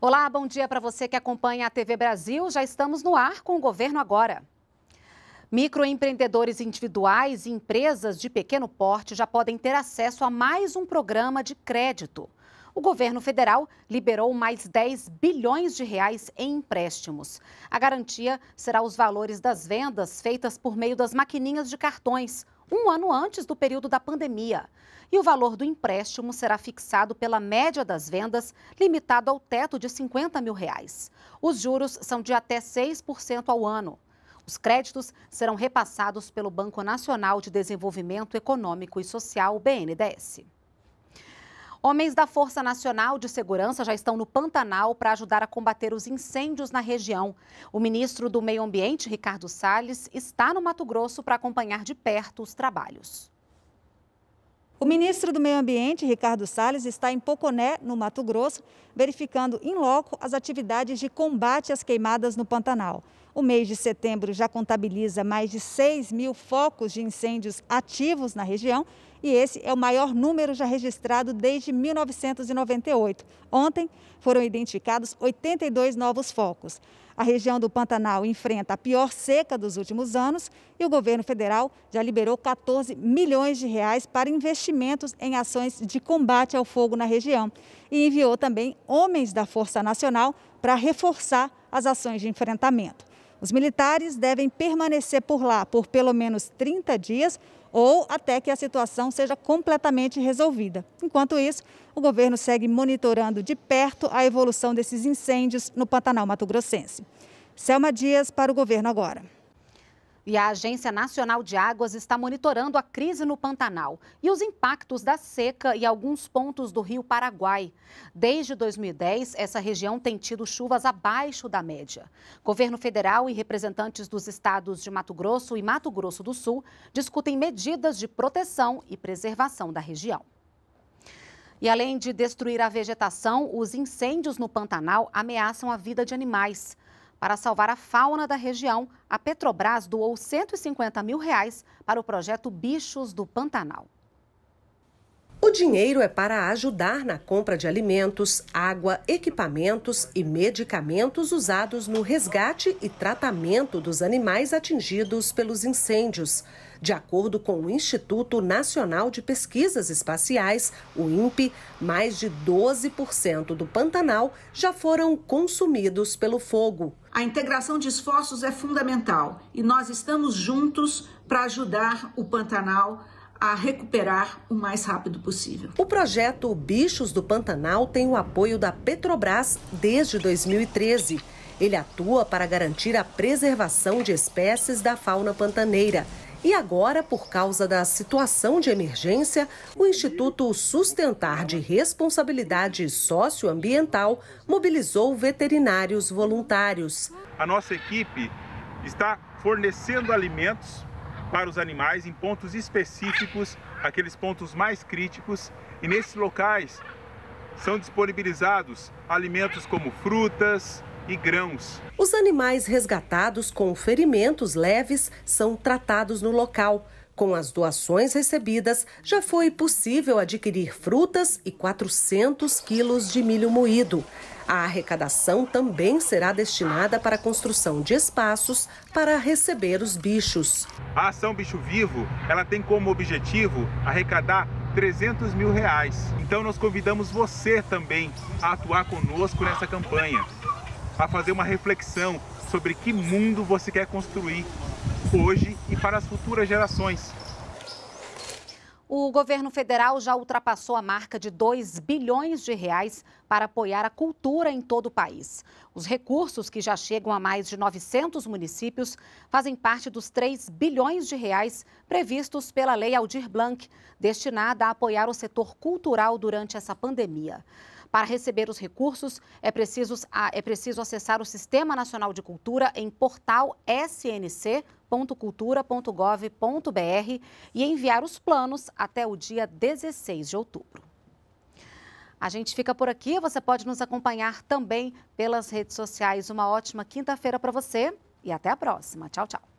Olá, bom dia para você que acompanha a TV Brasil. Já estamos no ar com o governo agora. Microempreendedores individuais e empresas de pequeno porte já podem ter acesso a mais um programa de crédito o governo federal liberou mais 10 bilhões de reais em empréstimos. A garantia será os valores das vendas feitas por meio das maquininhas de cartões, um ano antes do período da pandemia. E o valor do empréstimo será fixado pela média das vendas, limitado ao teto de 50 mil reais. Os juros são de até 6% ao ano. Os créditos serão repassados pelo Banco Nacional de Desenvolvimento Econômico e Social, BNDES. Homens da Força Nacional de Segurança já estão no Pantanal para ajudar a combater os incêndios na região. O ministro do Meio Ambiente, Ricardo Salles, está no Mato Grosso para acompanhar de perto os trabalhos. O ministro do Meio Ambiente, Ricardo Salles, está em Poconé, no Mato Grosso, verificando em loco as atividades de combate às queimadas no Pantanal. O mês de setembro já contabiliza mais de 6 mil focos de incêndios ativos na região e esse é o maior número já registrado desde 1998. Ontem foram identificados 82 novos focos. A região do Pantanal enfrenta a pior seca dos últimos anos e o governo federal já liberou 14 milhões de reais para investimentos em ações de combate ao fogo na região e enviou também homens da Força Nacional para reforçar as ações de enfrentamento. Os militares devem permanecer por lá por pelo menos 30 dias ou até que a situação seja completamente resolvida. Enquanto isso, o governo segue monitorando de perto a evolução desses incêndios no Pantanal Mato Grossense. Selma Dias para o governo agora. E a Agência Nacional de Águas está monitorando a crise no Pantanal e os impactos da seca em alguns pontos do rio Paraguai. Desde 2010, essa região tem tido chuvas abaixo da média. Governo federal e representantes dos estados de Mato Grosso e Mato Grosso do Sul discutem medidas de proteção e preservação da região. E além de destruir a vegetação, os incêndios no Pantanal ameaçam a vida de animais. Para salvar a fauna da região, a Petrobras doou 150 mil reais para o projeto Bichos do Pantanal. O dinheiro é para ajudar na compra de alimentos, água, equipamentos e medicamentos usados no resgate e tratamento dos animais atingidos pelos incêndios. De acordo com o Instituto Nacional de Pesquisas Espaciais, o INPE, mais de 12% do Pantanal já foram consumidos pelo fogo. A integração de esforços é fundamental e nós estamos juntos para ajudar o Pantanal a recuperar o mais rápido possível. O projeto Bichos do Pantanal tem o apoio da Petrobras desde 2013. Ele atua para garantir a preservação de espécies da fauna pantaneira e agora, por causa da situação de emergência, o Instituto Sustentar de Responsabilidade Socioambiental mobilizou veterinários voluntários. A nossa equipe está fornecendo alimentos para os animais em pontos específicos, aqueles pontos mais críticos, e nesses locais são disponibilizados alimentos como frutas, e grãos. Os animais resgatados com ferimentos leves são tratados no local. Com as doações recebidas, já foi possível adquirir frutas e 400 quilos de milho moído. A arrecadação também será destinada para a construção de espaços para receber os bichos. A ação Bicho Vivo, ela tem como objetivo arrecadar 300 mil reais. Então nós convidamos você também a atuar conosco nessa campanha a fazer uma reflexão sobre que mundo você quer construir hoje e para as futuras gerações. O governo federal já ultrapassou a marca de 2 bilhões de reais para apoiar a cultura em todo o país. Os recursos, que já chegam a mais de 900 municípios, fazem parte dos 3 bilhões de reais previstos pela Lei Aldir Blanc, destinada a apoiar o setor cultural durante essa pandemia. Para receber os recursos, é preciso, é preciso acessar o Sistema Nacional de Cultura em portal snc.cultura.gov.br e enviar os planos até o dia 16 de outubro. A gente fica por aqui. Você pode nos acompanhar também pelas redes sociais. Uma ótima quinta-feira para você e até a próxima. Tchau, tchau.